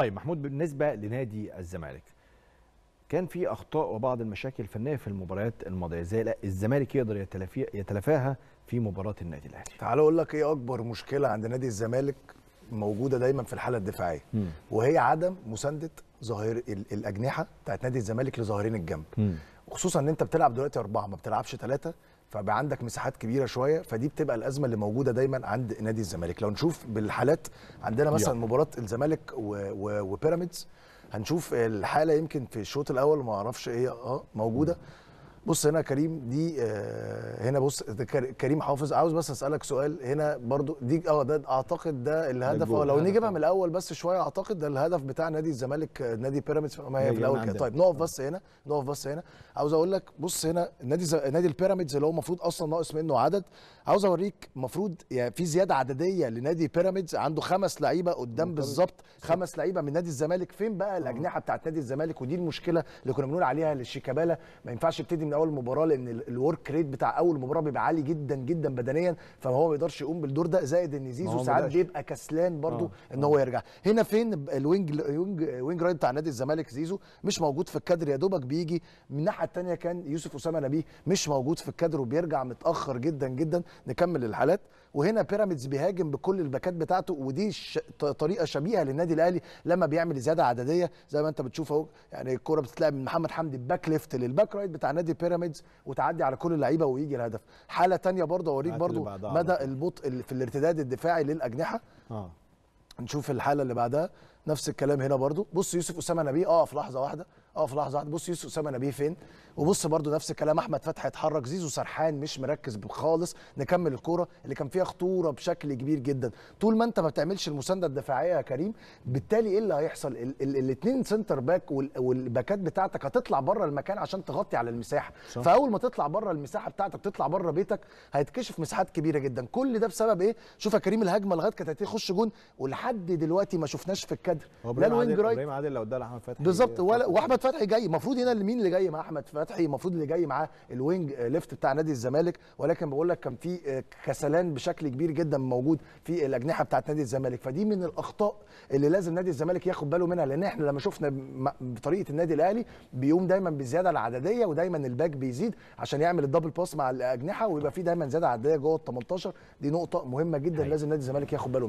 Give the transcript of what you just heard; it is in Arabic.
طيب محمود بالنسبه لنادي الزمالك كان في اخطاء وبعض المشاكل الفنيه في المباريات الماضيه زي الزمالك يقدر يتلافاها في مباراه النادي الاهلي تعال اقول لك ايه اكبر مشكله عند نادي الزمالك موجوده دايما في الحاله الدفاعيه م. وهي عدم مسانده ظاهر الاجنحه بتاعت نادي الزمالك لظاهرين الجنب م. وخصوصا ان انت بتلعب دلوقتي اربعه ما بتلعبش ثلاثه فبقى عندك مساحات كبيره شويه فدي بتبقى الازمه اللي موجوده دايما عند نادي الزمالك لو نشوف بالحالات عندنا مثلا مباراه الزمالك وبيراميدز هنشوف الحاله يمكن في الشوط الاول ما اعرفش ايه اه موجوده بص هنا كريم دي آه، هنا بص كريم حافظ عاوز بس اسالك سؤال هنا برضو دي اه ده اعتقد ده الهدف اه لو نيجي بقى من الاول بس شويه اعتقد ده الهدف بتاع نادي الزمالك آه، نادي بيراميدز ما هي في الاول كده طيب نقف بس هنا نقف بس هنا عاوز اقول لك بص هنا نادي نادي البيراميدز اللي هو المفروض اصلا ناقص منه عدد عاوز اوريك المفروض يعني في زياده عدديه لنادي بيراميدز عنده خمس لعيبه قدام بالظبط خمس لعيبه من نادي الزمالك فين بقى الاجنحه بتاعت نادي الزمالك ودي المشكله اللي كنا بنقول عليها للشيكابالا ما ينفعش يبتدي من اول مباراه لان الورك ريت بتاع اول مباراه بيبقى عالي جدا جدا بدنيا فهو ما يقدرش يقوم بالدور ده زائد ان زيزو ساعات بيبقى كسلان برضو آه. ان هو يرجع هنا فين الوينج وينج وينج رايت بتاع نادي الزمالك زيزو مش موجود في الكادر يا دوبك بيجي من الناحيه الثانيه كان يوسف اسامه نبيه مش موجود في الكادر وبيرجع متاخر جدا جدا نكمل الحالات وهنا بيراميدز بيهاجم بكل الباكات بتاعته ودي ش... طريقه شبيهه للنادي الاهلي لما بيعمل زياده عدديه زي ما انت بتشوف اهو يعني الكوره بتتلعب من محمد حمدي باك ليفت للباك رايت بتاع نادي بيراميدز وتعدي على كل اللعيبه ويجي الهدف حاله تانية برضه اوريك برضه مدى البطء في الارتداد الدفاعي للاجنحه آه. نشوف الحاله اللي بعدها نفس الكلام هنا برضو بص يوسف اسامه نبيه اقف آه، لحظه واحده اقف آه، لحظه واحده بص يوسف اسامه نبيه فين وبص برضو نفس الكلام احمد فتحي اتحرك زيزو سرحان مش مركز خالص نكمل الكوره اللي كان فيها خطوره بشكل كبير جدا طول ما انت ما بتعملش المسانده الدفاعيه يا كريم بالتالي ايه اللي هيحصل الاثنين سنتر باك والباكات بتاعتك هتطلع بره المكان عشان تغطي على المساحه صح. فاول ما تطلع بره المساحه بتاعتك تطلع بره بيتك هيتكشف مساحات كبيره جدا كل ده بسبب ايه شوف يا كريم الهجمه لغايه كانت هتخش جون ولحد دلوقتي ما شفناش في الكلام الكادر لا الوينج رايت ابراهيم عادل لو اداها لاحمد فتحي بالظبط واحمد فتحي جاي المفروض هنا مين اللي جاي مع احمد فتحي المفروض اللي جاي معاه الوينج ليفت بتاع نادي الزمالك ولكن بقول لك كان في آه، كسلان بشكل كبير جدا موجود في الاجنحه بتاعه نادي الزمالك فدي من الاخطاء اللي لازم نادي الزمالك ياخد باله منها لان احنا لما شفنا بطريقه النادي الاهلي بيقوم دايما بالزياده العدديه ودايما الباك بيزيد عشان يعمل الدبل باس مع الاجنحه ويبقى في دايما زياده عدديه جوه ال 18 دي نقطه مهمه جدا أيوة. لازم نادي الزمالك ياخد باله منها